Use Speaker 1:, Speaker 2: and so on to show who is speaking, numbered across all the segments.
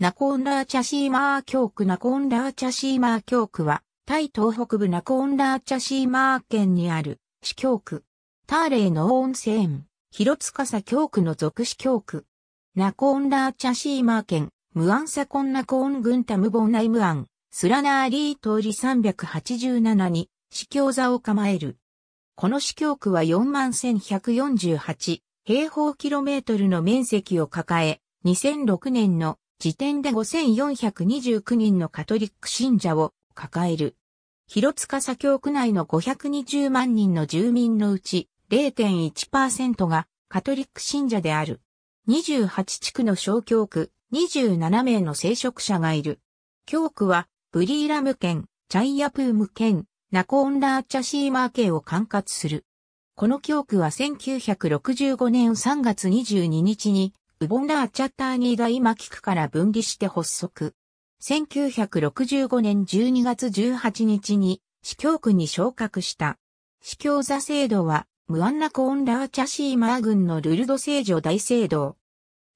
Speaker 1: ナコンラーチャシーマー教区ナコンラーチャシーマー
Speaker 2: 教区は、タイ東北部ナコンラーチャシーマー県にある、市教区。ターレイの温泉、広司教区の属市教区。ナコンラーチャシーマー県、ムアンサコンナコーン軍タムボンナイムアン、スラナーリー通り387に、市教座を構える。この市教区は41,148平方キロメートルの面積を抱え、2006年の時点で5429人のカトリック信者を抱える。広塚左京区内の520万人の住民のうち0.1%がカトリック信者である。28地区の小教区27名の聖職者がいる。教区はブリーラム県、チャイアプーム県、ナコーンラーチャシーマー県を管轄する。この教区は1965年3月22日にウボンラーチャッターニーが今聞くから分離して発足。1965年12月18日に司教区に昇格した。司教座制度は、ムアンナコーンラーチャシーマー軍のルルド聖女大聖堂。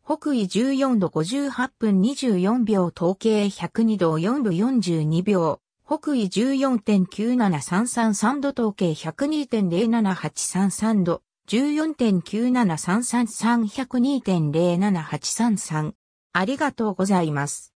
Speaker 2: 北緯14度58分24秒統計102度4分42秒。北緯14.97333度統計102.07833度。1 4 9 7 3 3 3 0 2 0 7 8 3
Speaker 1: 3ありがとうございます。